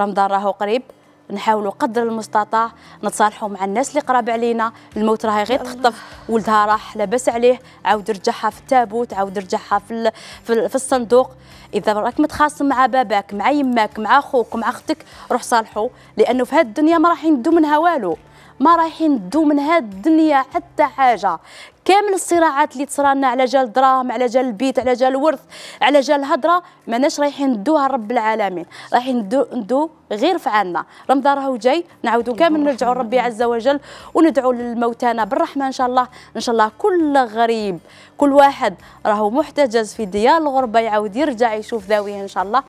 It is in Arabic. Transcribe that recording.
رمضان راهو قريب نحاولوا قدر المستطاع نتصالحوا مع الناس اللي قراب علينا الموت راهي غير تخطف ولدها راح لاباس عليه عاود رجعها في التابوت عاود رجعها في في, في الصندوق اذا راك متخاصم مع باباك مع يماك مع اخوك مع اختك روح صالحوا لانه في هذه الدنيا ما راح يندو منها والو ما رايحين ندو من هاد الدنيا حتى حاجه كامل الصراعات اللي تصرانا على جال دراهم على جال البيت على جال الورث على جال الهضره ماناش رايحين ندوها رب العالمين رايحين ندو, ندو غير فعالنا رمضان راهو جاي نعاودوا كامل نرجعوا لربي عز وجل وندعوا لموتانا بالرحمه ان شاء الله ان شاء الله كل غريب كل واحد راهو محتجز في ديار الغربه يعاود يرجع يشوف ذاويه ان شاء الله